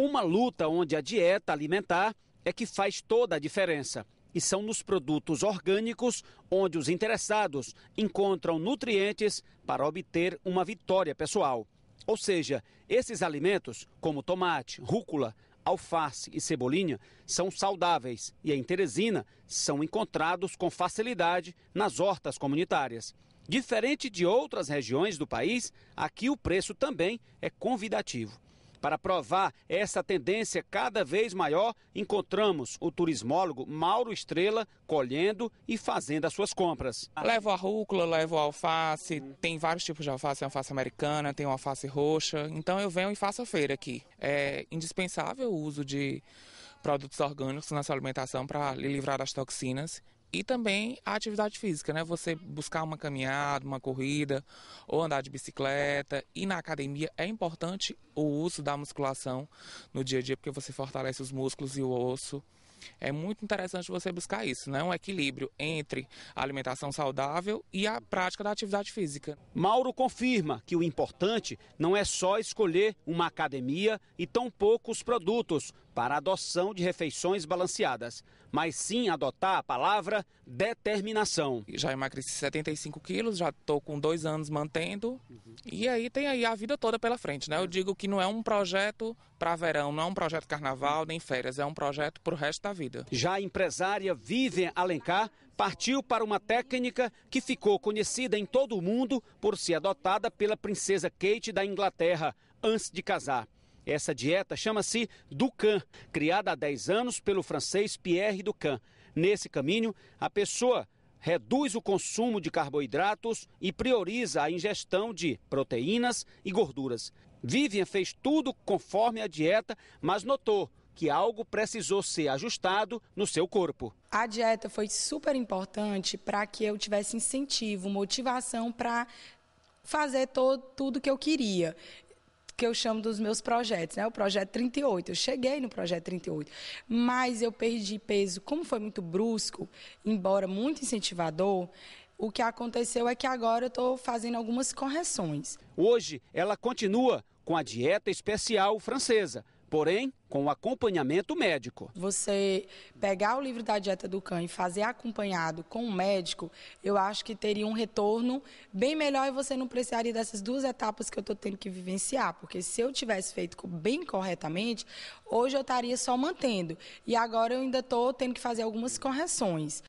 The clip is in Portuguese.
Uma luta onde a dieta alimentar é que faz toda a diferença. E são nos produtos orgânicos onde os interessados encontram nutrientes para obter uma vitória pessoal. Ou seja, esses alimentos, como tomate, rúcula, alface e cebolinha, são saudáveis e em Teresina são encontrados com facilidade nas hortas comunitárias. Diferente de outras regiões do país, aqui o preço também é convidativo. Para provar essa tendência cada vez maior, encontramos o turismólogo Mauro Estrela colhendo e fazendo as suas compras. Levo a rúcula, levo a alface, tem vários tipos de alface, tem alface americana, tem alface roxa, então eu venho e faço a feira aqui. É indispensável o uso de produtos orgânicos na sua alimentação para livrar das toxinas e também a atividade física, né? Você buscar uma caminhada, uma corrida ou andar de bicicleta. E na academia é importante o uso da musculação no dia a dia, porque você fortalece os músculos e o osso. É muito interessante você buscar isso, né? Um equilíbrio entre a alimentação saudável e a prática da atividade física. Mauro confirma que o importante não é só escolher uma academia e tão poucos produtos para adoção de refeições balanceadas, mas sim adotar a palavra determinação. Já emagreci 75 quilos, já estou com dois anos mantendo. Uhum. E aí tem aí a vida toda pela frente, né? Eu é. digo que não é um projeto para verão, não é um projeto carnaval, nem férias, é um projeto para o resto da vida. Já a empresária Vivian Alencar partiu para uma técnica que ficou conhecida em todo o mundo por ser adotada pela princesa Kate da Inglaterra antes de casar. Essa dieta chama-se Ducan, criada há 10 anos pelo francês Pierre Ducan. Nesse caminho, a pessoa reduz o consumo de carboidratos e prioriza a ingestão de proteínas e gorduras. Vivian fez tudo conforme a dieta, mas notou que algo precisou ser ajustado no seu corpo. A dieta foi super importante para que eu tivesse incentivo, motivação para fazer todo, tudo que eu queria que eu chamo dos meus projetos, né? O projeto 38. Eu cheguei no projeto 38, mas eu perdi peso. Como foi muito brusco, embora muito incentivador, o que aconteceu é que agora eu estou fazendo algumas correções. Hoje, ela continua com a dieta especial francesa, porém com acompanhamento médico. Você pegar o livro da dieta do cão e fazer acompanhado com um médico, eu acho que teria um retorno bem melhor e você não precisaria dessas duas etapas que eu estou tendo que vivenciar, porque se eu tivesse feito bem corretamente, hoje eu estaria só mantendo e agora eu ainda estou tendo que fazer algumas correções.